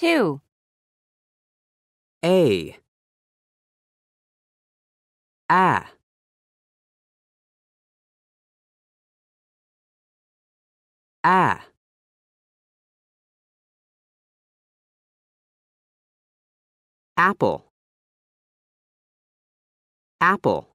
2. A. A. A. Apple. Apple.